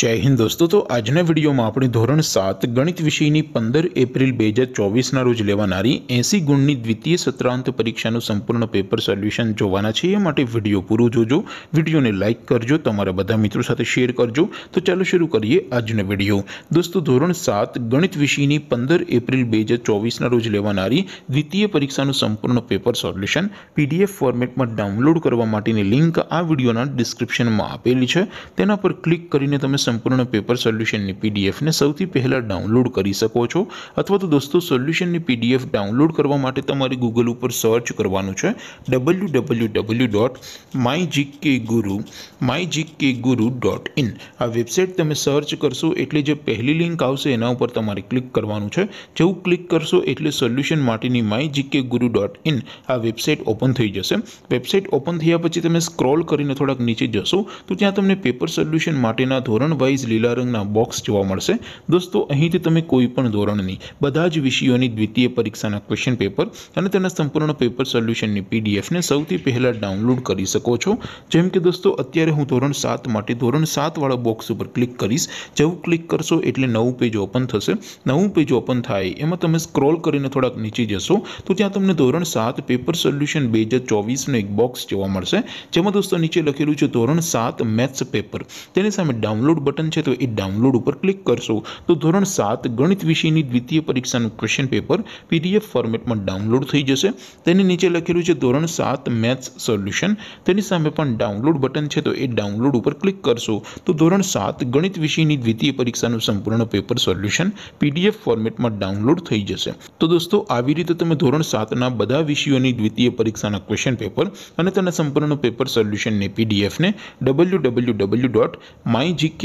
જય હિન્દ દોસ્તો તો આજના વિડીયોમાં આપણે ધોરણ સાત ગણિત વિષયની પંદર એપ્રિલ બે હજાર ચોવીસના રોજ લેવાનારી એંસી ગુણની દ્વિતીય સત્રાંત પરીક્ષાનું સંપૂર્ણ પેપર સોલ્યુશન જોવાના છે એ માટે વિડીયો પૂરું જોજો વિડીયોને લાઇક કરજો તમારા બધા મિત્રો સાથે શેર કરજો તો ચાલો શરૂ કરીએ આજનો વિડીયો દોસ્તો ધોરણ સાત ગણિત વિષયની પંદર એપ્રિલ બે હજાર ચોવીસના રોજ લેવાનારી દ્વિતીય પરીક્ષાનું સંપૂર્ણ પેપર સોલ્યુશન પીડીએફ ફોર્મેટમાં ડાઉનલોડ કરવા માટેની લિંક આ વિડીયોના ડિસ્ક્રિપ્શનમાં આપેલી છે તેના પર ક્લિક કરીને તમે संपूर्ण पेपर सॉल्यूशन ने पीडीएफ ने સૌથી પહેલો ડાઉનલોડ કરી શકો છો અથવા તો દોસ્તો સોલ્યુશન ની પીડીએફ ડાઉનલોડ કરવા માટે તમારે Google ઉપર સર્ચ કરવાનું છે www.mygkguru mygkguru.in આ વેબસાઈટ તમે સર્ચ કરશો એટલે જે પહેલી લિંક આવશે તેના ઉપર તમારે ક્લિક કરવાનું છે જેઉ ક્લિક કરશો એટલે સોલ્યુશન માટેની mygkguru.in આ વેબસાઈટ ઓપન થઈ જશે વેબસાઈટ ઓપન થઈયા પછી તમે સ્ક્રોલ કરીને થોડક નીચે જશો તો ત્યાં તમને પેપર સોલ્યુશન માટેના ધોરણ ભાઈસ લીલા રંગના બોક્સ જોવા મળશે દોસ્તો અહીંથી તમને કોઈ પણ ધોરણની બધા જ વિષયોની દ્વિતીય પરીક્ષાના ક્વેશ્ચન પેપર અને તેના સંપૂર્ણનો પેપર સોલ્યુશનની પીડીએફ ને સૌથી પહેલા ડાઉનલોડ કરી શકો છો જેમ કે દોસ્તો અત્યારે હું ધોરણ 7 માટે ધોરણ 7 વાળો બોક્સ ઉપર ક્લિક કરીશ જેવું ક્લિક કરશો એટલે નવું પેજ ઓપન થશે નવું પેજ ઓપન થાય એમાં તમે સ્ક્રોલ કરીને થોડક નીચે જશો તો ત્યાં તમને ધોરણ 7 પેપર સોલ્યુશન 2024 નો એક બોક્સ જોવા મળશે જેમ કે દોસ્તો નીચે લખેલું છે ધોરણ 7 મેથ્સ પેપર તેની સામે ડાઉનલોડ બટન છે તો ઈ ડાઉનલોડ ઉપર ક્લિક કરશું તો ધોરણ 7 ગણિત વિષયની દ્વિતીય પરીક્ષાનું ક્વેશ્ચન પેપર પીડીએફ ફોર્મેટમાં ડાઉનલોડ થઈ જશે તેની નીચે લખેલું છે ધોરણ 7 મેથ્સ સોલ્યુશન તેની સામે પણ ડાઉનલોડ બટન છે તો ઈ ડાઉનલોડ ઉપર ક્લિક કરશું તો ધોરણ 7 ગણિત વિષયની દ્વિતીય પરીક્ષાનું સંપૂર્ણ પેપર સોલ્યુશન પીડીએફ ફોર્મેટમાં ડાઉનલોડ થઈ જશે તો દોસ્તો આવી રીતે તમે ધોરણ 7 ના બધા વિષયોની દ્વિતીય પરીક્ષાના ક્વેશ્ચન પેપર અને તેના સંપૂર્ણ પેપર સોલ્યુશન ને પીડીએફ ને www.mygk